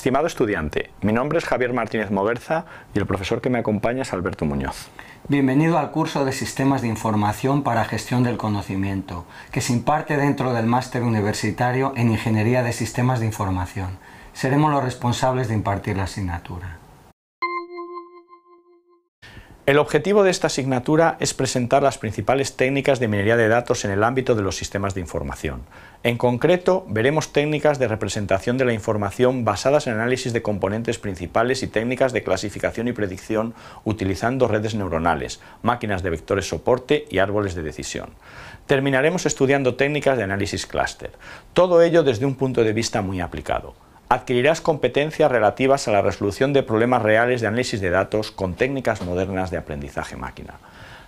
Estimado estudiante, mi nombre es Javier Martínez Moberza y el profesor que me acompaña es Alberto Muñoz. Bienvenido al curso de Sistemas de Información para Gestión del Conocimiento, que se imparte dentro del Máster Universitario en Ingeniería de Sistemas de Información. Seremos los responsables de impartir la asignatura. El objetivo de esta asignatura es presentar las principales técnicas de minería de datos en el ámbito de los sistemas de información. En concreto, veremos técnicas de representación de la información basadas en análisis de componentes principales y técnicas de clasificación y predicción utilizando redes neuronales, máquinas de vectores soporte y árboles de decisión. Terminaremos estudiando técnicas de análisis clúster, todo ello desde un punto de vista muy aplicado adquirirás competencias relativas a la resolución de problemas reales de análisis de datos con técnicas modernas de aprendizaje máquina.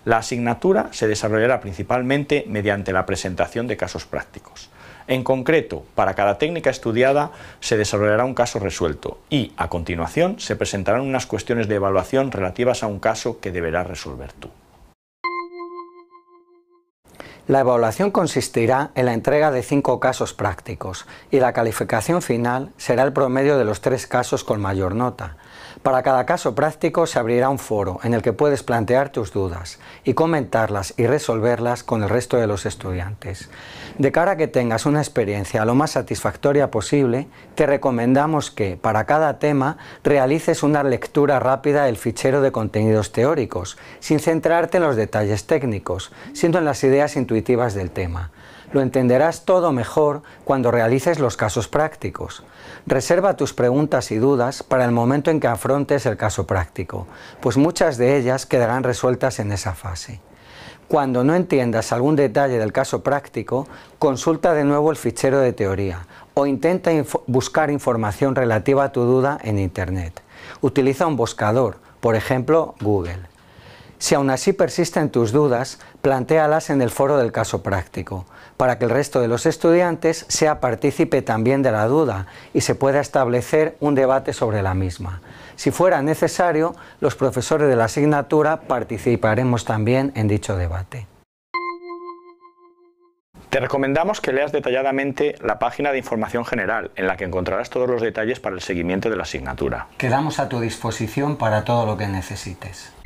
La asignatura se desarrollará principalmente mediante la presentación de casos prácticos. En concreto, para cada técnica estudiada se desarrollará un caso resuelto y, a continuación, se presentarán unas cuestiones de evaluación relativas a un caso que deberás resolver tú. La evaluación consistirá en la entrega de cinco casos prácticos y la calificación final será el promedio de los tres casos con mayor nota. Para cada caso práctico se abrirá un foro en el que puedes plantear tus dudas y comentarlas y resolverlas con el resto de los estudiantes. De cara a que tengas una experiencia lo más satisfactoria posible, te recomendamos que, para cada tema, realices una lectura rápida del fichero de contenidos teóricos, sin centrarte en los detalles técnicos, sino en las ideas intuitivas intuitivas del tema. Lo entenderás todo mejor cuando realices los casos prácticos. Reserva tus preguntas y dudas para el momento en que afrontes el caso práctico, pues muchas de ellas quedarán resueltas en esa fase. Cuando no entiendas algún detalle del caso práctico, consulta de nuevo el fichero de teoría o intenta buscar información relativa a tu duda en Internet. Utiliza un buscador, por ejemplo Google. Si aún así persisten tus dudas, plantéalas en el foro del caso práctico, para que el resto de los estudiantes sea partícipe también de la duda y se pueda establecer un debate sobre la misma. Si fuera necesario, los profesores de la asignatura participaremos también en dicho debate. Te recomendamos que leas detalladamente la página de información general, en la que encontrarás todos los detalles para el seguimiento de la asignatura. Quedamos a tu disposición para todo lo que necesites.